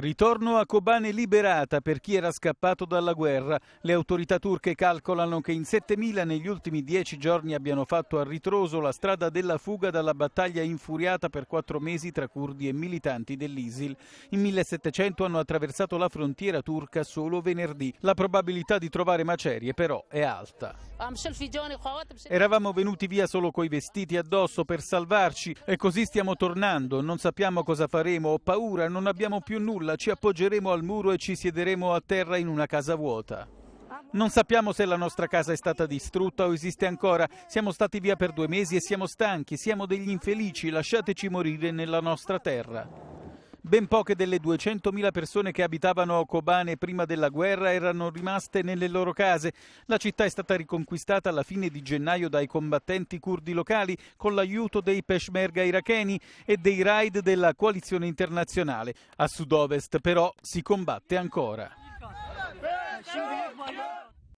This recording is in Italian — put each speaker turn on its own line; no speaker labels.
Ritorno a Kobane liberata per chi era scappato dalla guerra. Le autorità turche calcolano che in 7.000 negli ultimi dieci giorni abbiano fatto a ritroso la strada della fuga dalla battaglia infuriata per quattro mesi tra curdi e militanti dell'ISIL. In 1700 hanno attraversato la frontiera turca solo venerdì. La probabilità di trovare macerie però è alta. Eravamo venuti via solo coi vestiti addosso per salvarci e così stiamo tornando. Non sappiamo cosa faremo, ho paura, non abbiamo più nulla nulla, ci appoggeremo al muro e ci siederemo a terra in una casa vuota. Non sappiamo se la nostra casa è stata distrutta o esiste ancora. Siamo stati via per due mesi e siamo stanchi, siamo degli infelici, lasciateci morire nella nostra terra. Ben poche delle 200.000 persone che abitavano Kobane prima della guerra erano rimaste nelle loro case. La città è stata riconquistata alla fine di gennaio dai combattenti curdi locali con l'aiuto dei peshmerga iracheni e dei raid della coalizione internazionale. A sud-ovest però si combatte ancora.